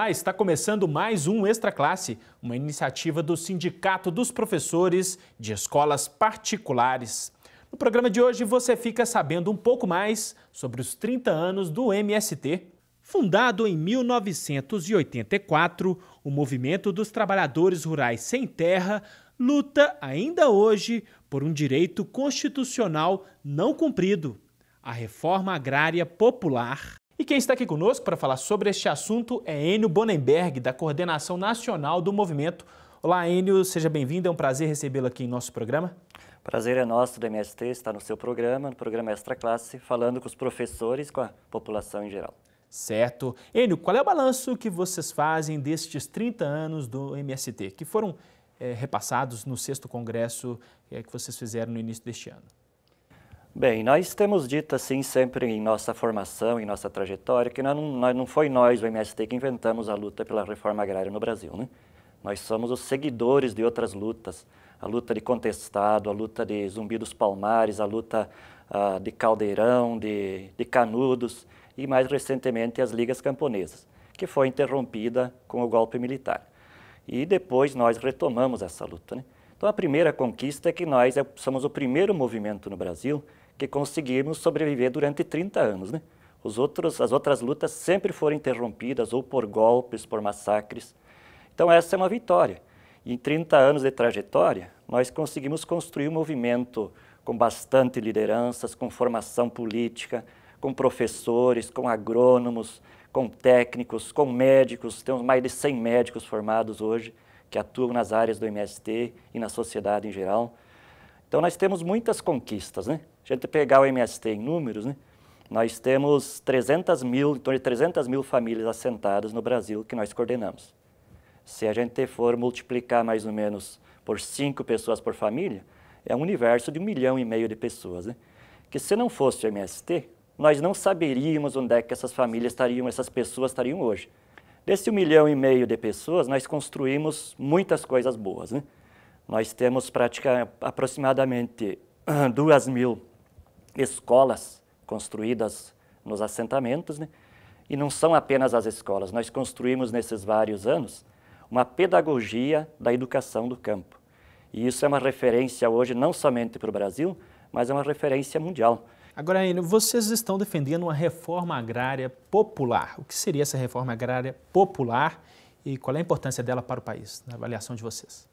Olá, está começando mais um Extra Classe, uma iniciativa do Sindicato dos Professores de Escolas Particulares. No programa de hoje você fica sabendo um pouco mais sobre os 30 anos do MST. Fundado em 1984, o Movimento dos Trabalhadores Rurais Sem Terra luta ainda hoje por um direito constitucional não cumprido a reforma agrária popular e quem está aqui conosco para falar sobre este assunto é Enio Bonenberg, da Coordenação Nacional do Movimento. Olá, Enio, seja bem-vindo, é um prazer recebê-lo aqui em nosso programa. Prazer é nosso do MST estar no seu programa, no programa Extra Classe, falando com os professores, com a população em geral. Certo. Enio, qual é o balanço que vocês fazem destes 30 anos do MST, que foram é, repassados no sexto congresso é, que vocês fizeram no início deste ano? Bem, nós temos dito assim sempre em nossa formação, em nossa trajetória, que não, não foi nós, o MST, que inventamos a luta pela reforma agrária no Brasil. Né? Nós somos os seguidores de outras lutas, a luta de Contestado, a luta de Zumbi dos Palmares, a luta uh, de Caldeirão, de, de Canudos e mais recentemente as Ligas Camponesas, que foi interrompida com o golpe militar. E depois nós retomamos essa luta. Né? Então a primeira conquista é que nós é, somos o primeiro movimento no Brasil que conseguimos sobreviver durante 30 anos. Né? Os outros, as outras lutas sempre foram interrompidas ou por golpes, por massacres. Então essa é uma vitória. Em 30 anos de trajetória, nós conseguimos construir um movimento com bastante lideranças, com formação política, com professores, com agrônomos, com técnicos, com médicos. Temos mais de 100 médicos formados hoje que atuam nas áreas do MST e na sociedade em geral. Então nós temos muitas conquistas, né? a gente pegar o MST em números, né, nós temos 300 mil, em torno de 300 mil famílias assentadas no Brasil que nós coordenamos. Se a gente for multiplicar mais ou menos por cinco pessoas por família, é um universo de um milhão e meio de pessoas. Né? Que se não fosse o MST, nós não saberíamos onde é que essas famílias estariam, essas pessoas estariam hoje. Desse um milhão e meio de pessoas, nós construímos muitas coisas boas. Né? Nós temos praticamente aproximadamente duas mil escolas construídas nos assentamentos, né? e não são apenas as escolas, nós construímos nesses vários anos uma pedagogia da educação do campo. E isso é uma referência hoje não somente para o Brasil, mas é uma referência mundial. Agora, Enio, vocês estão defendendo uma reforma agrária popular. O que seria essa reforma agrária popular e qual é a importância dela para o país, na avaliação de vocês?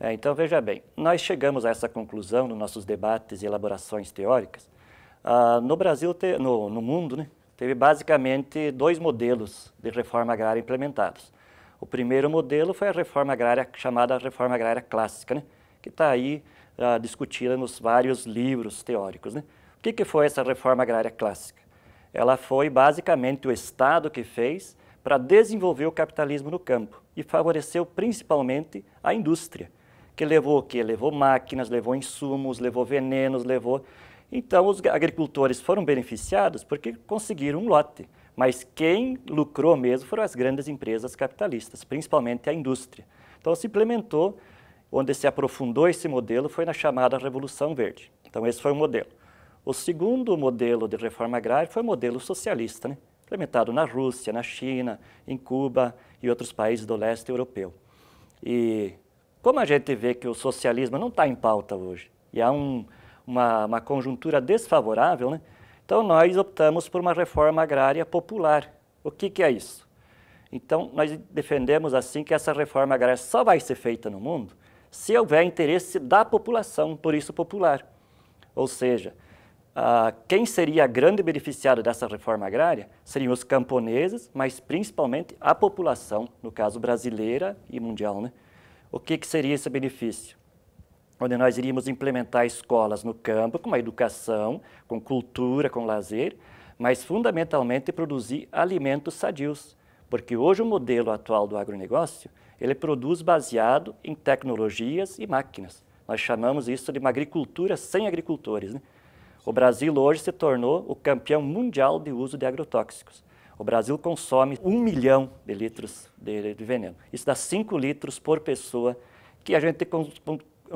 É, então, veja bem, nós chegamos a essa conclusão nos nossos debates e elaborações teóricas ah, no Brasil, te, no, no mundo, né, teve basicamente dois modelos de reforma agrária implementados. O primeiro modelo foi a reforma agrária, chamada reforma agrária clássica, né, que está aí ah, discutida nos vários livros teóricos. Né. O que, que foi essa reforma agrária clássica? Ela foi basicamente o Estado que fez para desenvolver o capitalismo no campo e favoreceu principalmente a indústria que levou o quê? Levou máquinas, levou insumos, levou venenos, levou... Então, os agricultores foram beneficiados porque conseguiram um lote. Mas quem lucrou mesmo foram as grandes empresas capitalistas, principalmente a indústria. Então, se implementou, onde se aprofundou esse modelo foi na chamada Revolução Verde. Então, esse foi o modelo. O segundo modelo de reforma agrária foi o modelo socialista, né? implementado na Rússia, na China, em Cuba e outros países do leste europeu. E como a gente vê que o socialismo não está em pauta hoje e há um, uma, uma conjuntura desfavorável, né? então nós optamos por uma reforma agrária popular. O que, que é isso? Então, nós defendemos assim que essa reforma agrária só vai ser feita no mundo se houver interesse da população, por isso popular. Ou seja, ah, quem seria a grande beneficiada dessa reforma agrária seriam os camponeses, mas principalmente a população, no caso brasileira e mundial. Né? o que, que seria esse benefício? Onde nós iríamos implementar escolas no campo, com uma educação, com cultura, com lazer, mas fundamentalmente produzir alimentos sadios, porque hoje o modelo atual do agronegócio, ele produz baseado em tecnologias e máquinas. Nós chamamos isso de uma agricultura sem agricultores. Né? O Brasil hoje se tornou o campeão mundial de uso de agrotóxicos. O Brasil consome um milhão de litros de, de veneno. Isso dá cinco litros por pessoa que a gente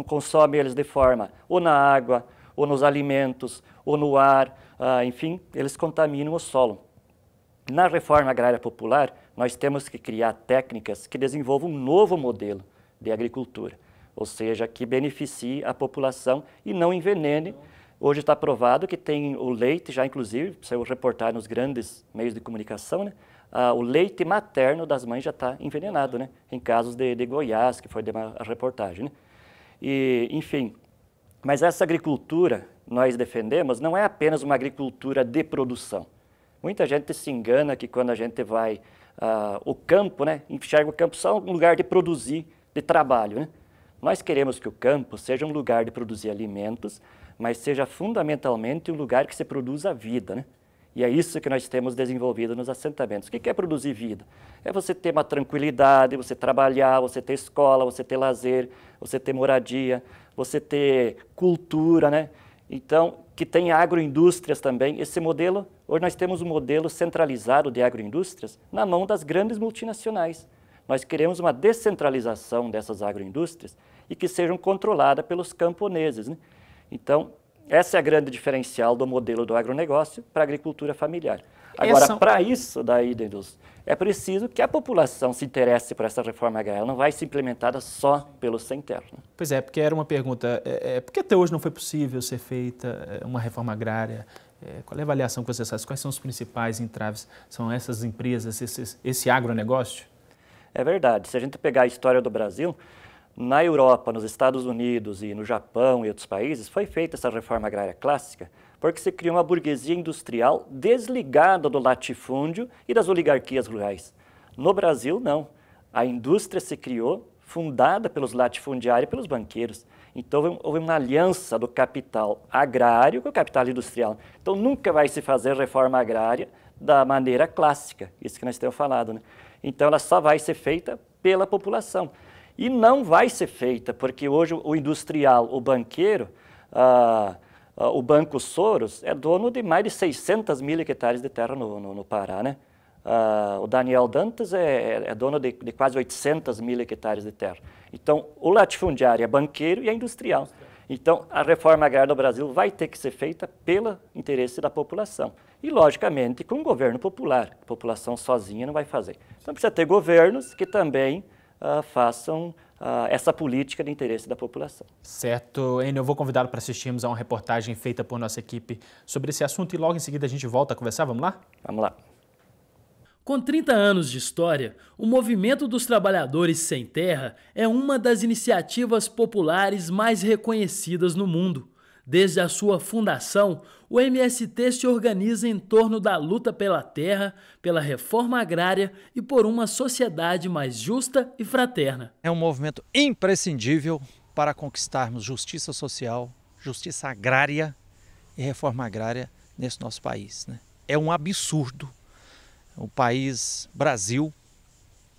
consome eles de forma ou na água, ou nos alimentos, ou no ar, ah, enfim, eles contaminam o solo. Na reforma agrária popular, nós temos que criar técnicas que desenvolvam um novo modelo de agricultura, ou seja, que beneficie a população e não envenene Hoje está provado que tem o leite, já inclusive, saiu reportar nos grandes meios de comunicação, né? Ah, o leite materno das mães já está envenenado, né? Em casos de, de Goiás, que foi a reportagem, né? E, enfim, mas essa agricultura, nós defendemos, não é apenas uma agricultura de produção. Muita gente se engana que quando a gente vai ah, o campo, né? Enxerga o campo só um lugar de produzir, de trabalho, né? Nós queremos que o campo seja um lugar de produzir alimentos, mas seja fundamentalmente um lugar que se produza vida. Né? E é isso que nós temos desenvolvido nos assentamentos. O que é produzir vida? É você ter uma tranquilidade, você trabalhar, você ter escola, você ter lazer, você ter moradia, você ter cultura, né? Então, que tem agroindústrias também. Esse modelo, hoje nós temos um modelo centralizado de agroindústrias na mão das grandes multinacionais. Nós queremos uma descentralização dessas agroindústrias e que sejam controladas pelos camponeses, né? Então, essa é a grande diferencial do modelo do agronegócio para a agricultura familiar. Agora, essa... para isso, daí, Denilson, é preciso que a população se interesse por essa reforma agrária. Ela não vai ser implementada só pelo sem Né? Pois é, porque era uma pergunta. É, é, por que até hoje não foi possível ser feita é, uma reforma agrária? É, qual é a avaliação que você faz? Quais são os principais entraves? São essas empresas, esse, esse agronegócio? É verdade. Se a gente pegar a história do Brasil, na Europa, nos Estados Unidos e no Japão e outros países, foi feita essa reforma agrária clássica porque se criou uma burguesia industrial desligada do latifúndio e das oligarquias rurais. No Brasil, não. A indústria se criou fundada pelos latifundiários e pelos banqueiros. Então, houve uma aliança do capital agrário com o capital industrial. Então, nunca vai se fazer reforma agrária da maneira clássica, isso que nós temos falado. Né? Então, ela só vai ser feita pela população. E não vai ser feita, porque hoje o industrial, o banqueiro, ah, ah, o Banco Soros é dono de mais de 600 mil hectares de terra no, no, no Pará, né? Ah, o Daniel Dantas é, é, é dono de, de, quase 800 mil hectares de terra. Então, o latifundiário é banqueiro e é industrial. Então, a reforma agrária do Brasil vai ter que ser feita pelo interesse da população. E, logicamente, com um governo popular. A população sozinha não vai fazer. Então, precisa ter governos que também ah, façam Uh, essa política de interesse da população. Certo. Enio, eu vou convidá-lo para assistirmos a uma reportagem feita por nossa equipe sobre esse assunto e logo em seguida a gente volta a conversar. Vamos lá? Vamos lá. Com 30 anos de história, o Movimento dos Trabalhadores Sem Terra é uma das iniciativas populares mais reconhecidas no mundo. Desde a sua fundação, o MST se organiza em torno da luta pela terra, pela reforma agrária e por uma sociedade mais justa e fraterna. É um movimento imprescindível para conquistarmos justiça social, justiça agrária e reforma agrária nesse nosso país. Né? É um absurdo o país Brasil,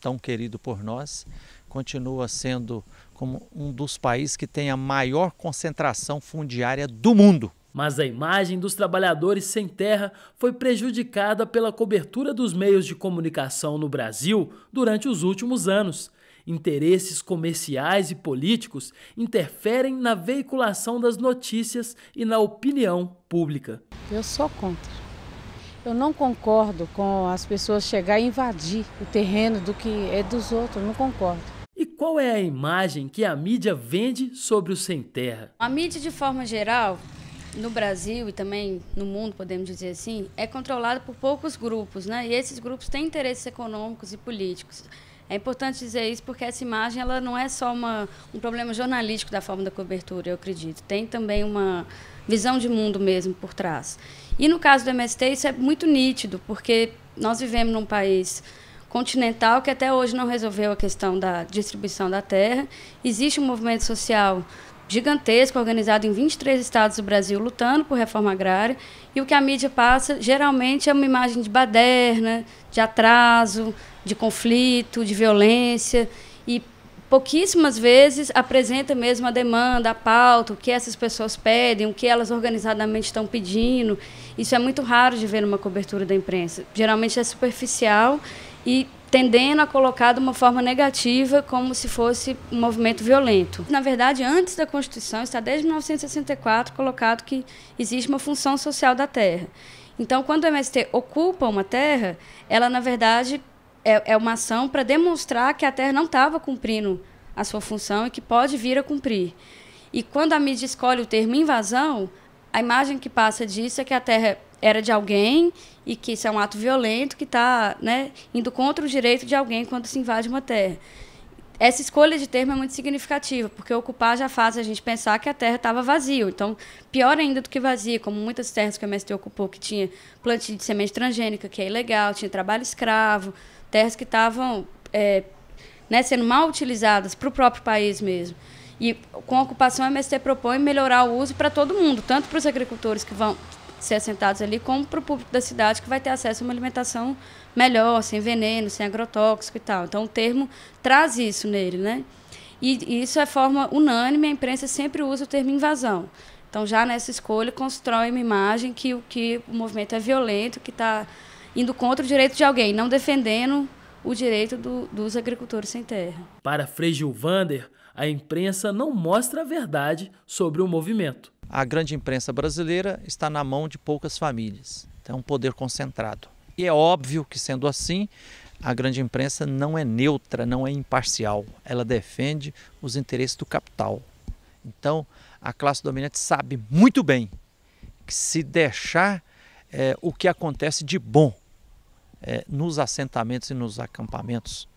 tão querido por nós, continua sendo como um dos países que tem a maior concentração fundiária do mundo. Mas a imagem dos trabalhadores sem terra foi prejudicada pela cobertura dos meios de comunicação no Brasil durante os últimos anos. Interesses comerciais e políticos interferem na veiculação das notícias e na opinião pública. Eu sou contra. Eu não concordo com as pessoas chegar e invadir o terreno do que é dos outros, não concordo qual é a imagem que a mídia vende sobre o sem terra? A mídia, de forma geral, no Brasil e também no mundo, podemos dizer assim, é controlada por poucos grupos, né? E esses grupos têm interesses econômicos e políticos. É importante dizer isso porque essa imagem ela não é só uma, um problema jornalístico da forma da cobertura, eu acredito. Tem também uma visão de mundo mesmo por trás. E no caso do MST, isso é muito nítido, porque nós vivemos num país continental que até hoje não resolveu a questão da distribuição da terra. Existe um movimento social gigantesco organizado em 23 estados do Brasil lutando por reforma agrária e o que a mídia passa geralmente é uma imagem de baderna, de atraso, de conflito, de violência e pouquíssimas vezes apresenta mesmo a demanda, a pauta, o que essas pessoas pedem, o que elas organizadamente estão pedindo. Isso é muito raro de ver numa cobertura da imprensa. Geralmente é superficial e tendendo a colocar de uma forma negativa como se fosse um movimento violento. Na verdade, antes da Constituição, está desde 1964 colocado que existe uma função social da terra. Então, quando o MST ocupa uma terra, ela, na verdade, é, é, uma ação para demonstrar que a terra não estava cumprindo a sua função e que pode vir a cumprir. E quando a mídia escolhe o termo invasão, a imagem que passa disso é que a terra era de alguém e que isso é um ato violento que está né, indo contra o direito de alguém quando se invade uma terra. Essa escolha de termo é muito significativa, porque ocupar já faz a gente pensar que a terra estava vazia. Então, pior ainda do que vazia, como muitas terras que o MST ocupou, que tinha plantio de semente transgênica, que é ilegal, tinha trabalho escravo, terras que estavam é, né, sendo mal utilizadas para o próprio país mesmo. E com a ocupação, o MST propõe melhorar o uso para todo mundo, tanto para os agricultores que vão ser assentados ali, como para o público da cidade que vai ter acesso a uma alimentação melhor, sem veneno, sem agrotóxico e tal. Então o termo traz isso nele, né? E, isso é forma unânime, a imprensa sempre usa o termo invasão. Então já nessa escolha constrói uma imagem que, que o movimento é violento, que está indo contra o direito de alguém, não defendendo o direito do, dos agricultores sem terra. Para Frei Gilvander, a imprensa não mostra a verdade sobre o movimento a grande imprensa brasileira está na mão de poucas famílias. Então, é um poder concentrado. E é óbvio que, sendo assim, a grande imprensa não é neutra, não é imparcial. Ela defende os interesses do capital. Então, a classe dominante sabe muito bem que se deixar é, o que acontece de bom é, nos assentamentos e nos acampamentos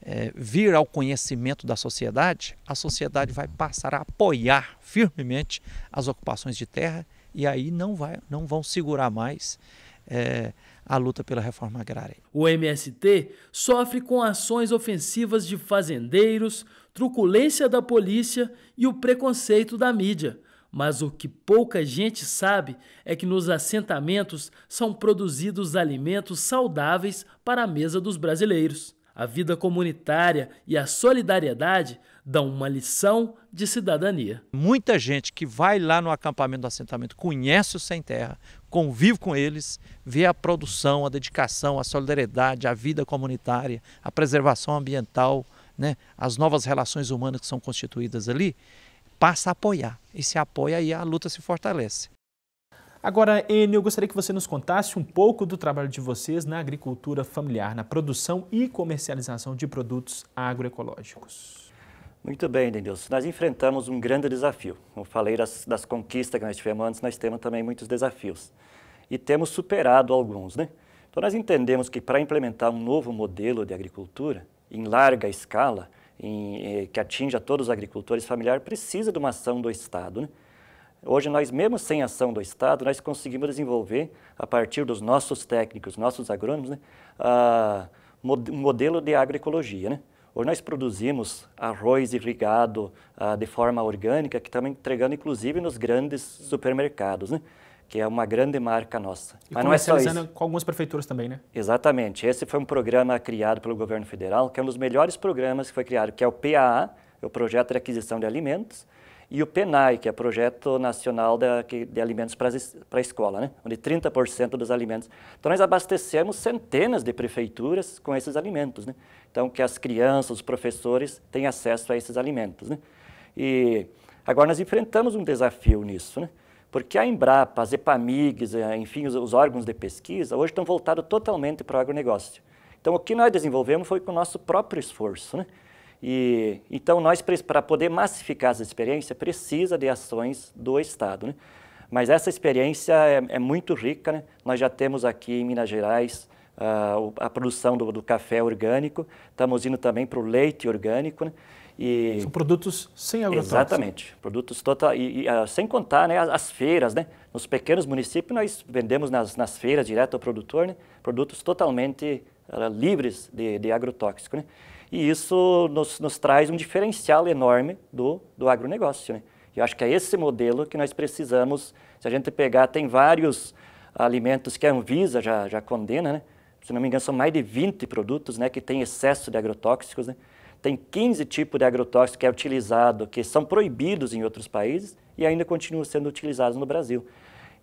é, vir ao conhecimento da sociedade, a sociedade vai passar a apoiar firmemente as ocupações de terra e aí não, vai, não vão segurar mais é, a luta pela reforma agrária. O MST sofre com ações ofensivas de fazendeiros, truculência da polícia e o preconceito da mídia. Mas o que pouca gente sabe é que nos assentamentos são produzidos alimentos saudáveis para a mesa dos brasileiros a vida comunitária e a solidariedade dão uma lição de cidadania. Muita gente que vai lá no acampamento do assentamento conhece o Sem Terra, convive com eles, vê a produção, a dedicação, a solidariedade, a vida comunitária, a preservação ambiental, né, as novas relações humanas que são constituídas ali, passa a apoiar. E se apoia aí a luta se fortalece. Agora, Enio, eu gostaria que você nos contasse um pouco do trabalho de vocês na agricultura familiar, na produção e comercialização de produtos agroecológicos. Muito bem, Denilson. Nós enfrentamos um grande desafio. Como falei das, das conquistas que nós tivemos antes, nós temos também muitos desafios. E temos superado alguns, né? Então, nós entendemos que para implementar um novo modelo de agricultura, em larga escala, em, eh, que atinja todos os agricultores familiares, precisa de uma ação do Estado. Né? Hoje nós, mesmo sem ação do Estado, nós conseguimos desenvolver, a partir dos nossos técnicos, nossos agrônomos, né, a, mod, um modelo de agroecologia. Né? Hoje nós produzimos arroz irrigado a, ah, de forma orgânica, que estamos entregando inclusive nos grandes supermercados, né? que é uma grande marca nossa. E Mas não é só isso. com algumas prefeituras também, né? Exatamente. Esse foi um programa criado pelo governo federal, que é um dos melhores programas que foi criado, que é o PAA, é o Projeto de Aquisição de Alimentos, e o PENAI, que é o Projeto Nacional de, Alimentos para a Escola, né? onde 30% dos alimentos. Então, nós abastecemos centenas de prefeituras com esses alimentos. Né? Então, que as crianças, os professores tenham acesso a esses alimentos. Né? E agora nós enfrentamos um desafio nisso, né? porque a Embrapa, as EPAMIGs, eh, enfim, os, órgãos de pesquisa, hoje estão voltados totalmente para o agronegócio. Então, o que nós desenvolvemos foi com o nosso próprio esforço. Né? E, então, nós, para poder massificar essa experiência, precisa de ações do Estado. Né? Mas essa experiência é, é muito rica. Né? Nós já temos aqui em Minas Gerais uh, a produção do, do, café orgânico, estamos indo também para o leite orgânico. Né? E, São produtos sem agrotóxicos. Exatamente, produtos total e, e uh, sem contar né, as, as, feiras, né? Nos pequenos municípios nós vendemos nas, nas feiras direto ao produtor, né, Produtos totalmente uh, livres de, de agrotóxico, né? E isso nos, nos traz um diferencial enorme do, do agronegócio. Né? Eu acho que é esse modelo que nós precisamos. Se a gente pegar, tem vários alimentos que a Anvisa já, já condena, né? se não me engano, são mais de 20 produtos né, que têm excesso de agrotóxicos. Né? Tem 15 tipos de agrotóxico que é utilizado, que são proibidos em outros países e ainda continuam sendo utilizados no Brasil.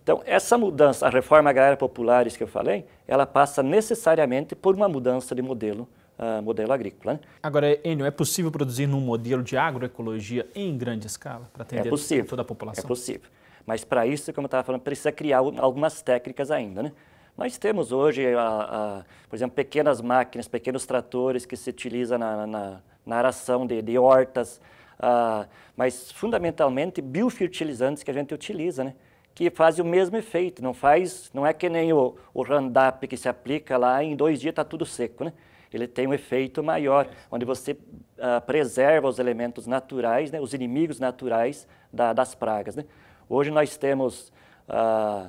Então, essa mudança, a reforma agrária populares que eu falei, ela passa necessariamente por uma mudança de modelo uh, modelo agrícola. Né? Agora, Enio, é possível produzir num modelo de agroecologia em grande escala para atender é possível, toda a população? É possível. Mas para isso, como eu estava falando, precisa criar algumas técnicas ainda. Né? Nós temos hoje, a, a, por exemplo, pequenas máquinas, pequenos tratores que se utilizam na, na, na aração de, de hortas, ah, mas fundamentalmente biofertilizantes que a gente utiliza, né? que faz o mesmo efeito, não faz, não é que nem o, o Roundup que se aplica lá em dois dias está tudo seco, né? Ele tem um efeito maior, onde você uh, preserva os elementos naturais, né, os inimigos naturais da, das pragas. Né? Hoje nós temos, uh,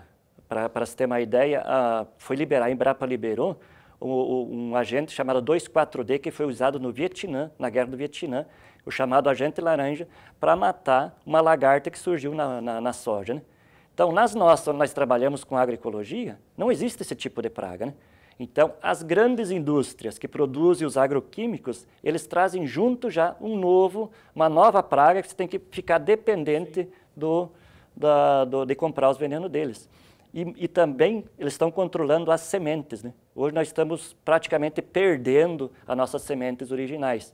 ah, para se ter uma ideia, uh, foi liberar, a Embrapa liberou, um, um agente chamado 2,4-D que foi usado no Vietnã, na Guerra do Vietnã, o chamado agente laranja, para matar uma lagarta que surgiu na, na, na soja. Né? Então, nas nossas, onde nós trabalhamos com agroecologia, não existe esse tipo de praga. Né? Então, as grandes indústrias que produzem os agroquímicos, eles trazem junto já um novo, uma nova praga que você tem que ficar dependente do, da, do, de comprar os venenos deles. E, e também eles estão controlando as sementes. Né? Hoje nós estamos praticamente perdendo as nossas sementes originais.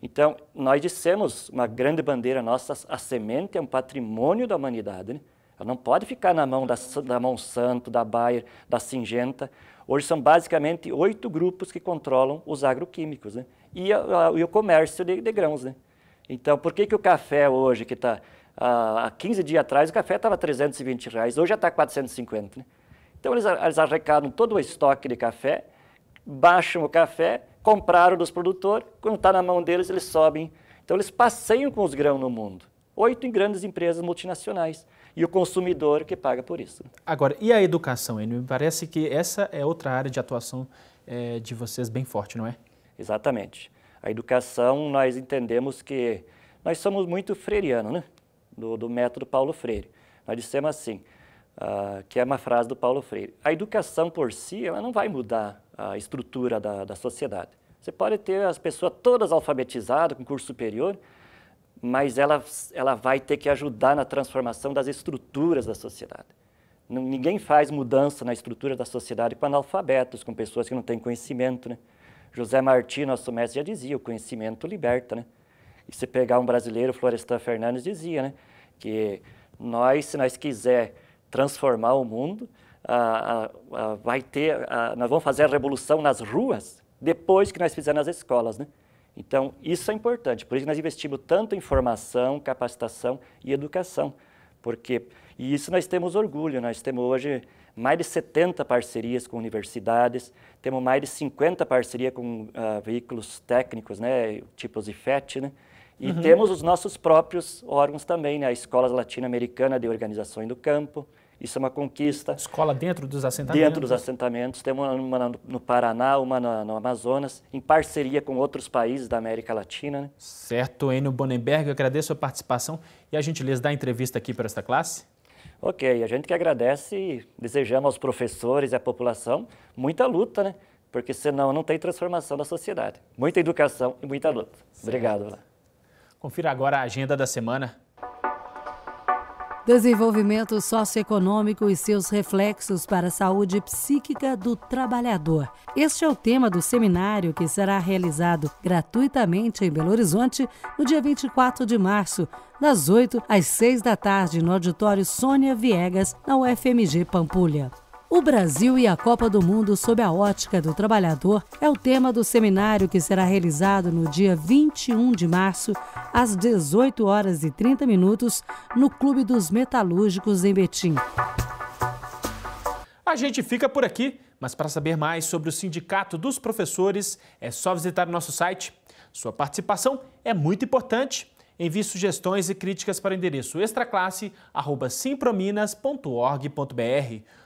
Então, nós dissemos, uma grande bandeira nossa, a semente é um patrimônio da humanidade. Né? Ela não pode ficar na mão da, da Monsanto, da Bayer, da Singenta. Hoje são basicamente oito grupos que controlam os agroquímicos né? e, a, e, o comércio de, de grãos. Né? Então, por que, que o café hoje, que está há 15 dias atrás, o café estava 320 reais, hoje já está 450? Né? Então, eles, eles arrecadam todo o estoque de café, baixam o café, compraram dos produtores, quando está na mão deles, eles sobem. Então, eles passeiam com os grãos no mundo. Oito em grandes empresas multinacionais e o consumidor que paga por isso. Agora, e a educação, Enio? Me parece que essa é outra área de atuação é, de vocês bem forte, não é? Exatamente. A educação, nós entendemos que nós somos muito freiriano, né? Do, do método Paulo Freire. Nós dissemos assim, uh, que é uma frase do Paulo Freire, a educação por si, ela não vai mudar a estrutura da, da sociedade. Você pode ter as pessoas todas alfabetizadas, com curso superior, mas ela, ela vai ter que ajudar na transformação das estruturas da sociedade. ninguém faz mudança na estrutura da sociedade com analfabetos, com pessoas que não têm conhecimento. Né? José Martí, nosso mestre, já dizia, o conhecimento liberta. Né? E se pegar um brasileiro, Florestan Fernandes dizia né? que nós, se nós quiser transformar o mundo, vai ter, nós vamos fazer a revolução nas ruas depois que nós fizermos nas escolas. Né? Então, isso é importante. Por isso nós investimos tanto em formação, capacitação e educação. Porque, e isso nós temos orgulho, nós temos hoje mais de 70 parcerias com universidades, temos mais de 50 parcerias com uh, veículos técnicos, né, tipos IFET, né? E uhum. temos os nossos próprios órgãos também, né, a Escola Latino-Americana de Organizações do Campo, isso é uma conquista. Escola dentro dos assentamentos? Dentro dos assentamentos. Tem uma, no Paraná, uma no, no, Amazonas, em parceria com outros países da América Latina. Né? Certo, Enio Bonenberg, eu agradeço a participação e a gentileza da entrevista aqui para esta classe. Ok, a gente que agradece e desejamos aos professores e à população muita luta, né? Porque senão não tem transformação da sociedade. Muita educação e muita luta. Certo. Obrigado. Confira agora a agenda da semana. Desenvolvimento socioeconômico e seus reflexos para a saúde psíquica do trabalhador. Este é o tema do seminário que será realizado gratuitamente em Belo Horizonte no dia 24 de março, das 8 às 6 da tarde, no auditório Sônia Viegas, na UFMG Pampulha. O Brasil e a Copa do Mundo sob a ótica do trabalhador é o tema do seminário que será realizado no dia 21 de março, às 18 horas e 30 minutos, no Clube dos Metalúrgicos em Betim. A gente fica por aqui, mas para saber mais sobre o Sindicato dos Professores, é só visitar o nosso site. Sua participação é muito importante. Envie sugestões e críticas para o endereço extraclasse.simprominas.org.br.